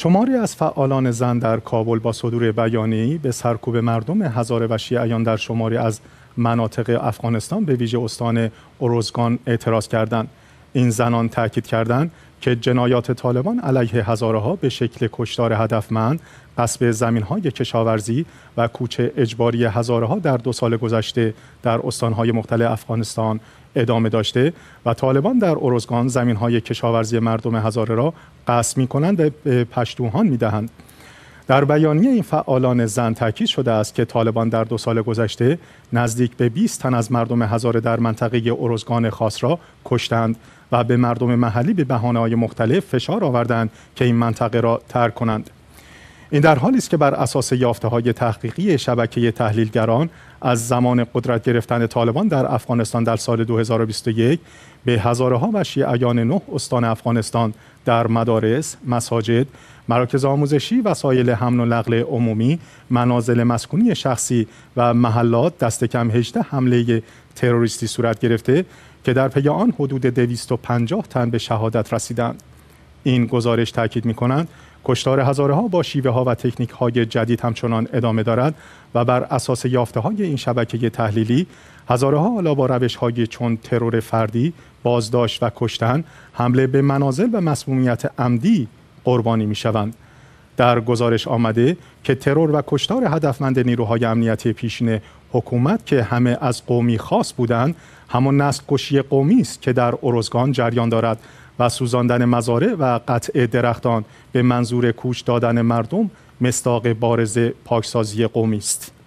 شماری از فعالان زن در کابل با صدور بیانیه‌ای به سرکوب مردم هزاره و شیعیان در شماری از مناطق افغانستان به ویژه استان اروزگان اعتراض کردند این زنان تاکید کردند که جنایات طالبان علیه هزاره ها به شکل کشتار هدفمند قصب زمین های کشاورزی و کوچه اجباری هزارها در دو سال گذشته در استانهای مختلف افغانستان ادامه داشته و طالبان در اروزگان زمین های کشاورزی مردم هزاره را قصد می کنند و پشتوهان می دهند. در بیانیه این فعالان زن تاکید شده است که طالبان در دو سال گذشته نزدیک به 20 تن از مردم هزار در منطقه اروزگان خاص را کشتند و به مردم محلی به بهانه‌های مختلف فشار آوردند که این منطقه را ترک کنند. این در حالی است که بر اساس یافته های تحقیقی شبکه تحلیلگران از زمان قدرت گرفتن طالبان در افغانستان در سال 2021 به هزاره ها و شیعیان نه استان افغانستان در مدارس، مساجد، مراکز آموزشی، وسایل حمل و نقل عمومی، منازل مسکونی شخصی و محلات دست کم 18 حمله تروریستی صورت گرفته که در پی آن حدود 250 تن به شهادت رسیدند. این گزارش تاکید می کشتار هزاره ها با شیوه ها و تکنیک های جدید همچنان ادامه دارد و بر اساس یافته های این شبکه تحلیلی هزاره ها حالا با روش های چون ترور فردی، بازداشت و کشتن، حمله به منازل و مسمومیت عمدی قربانی می شوند. در گزارش آمده که ترور و کشتار هدفمند نیروهای امنیتی پیشین حکومت که همه از قومی خاص بودند همان نسل کشی قومی است که در اروزگان جریان دارد و سوزاندن مزارع و قطع درختان به منظور کوچ دادن مردم مستاق بارز پاکسازی قومی است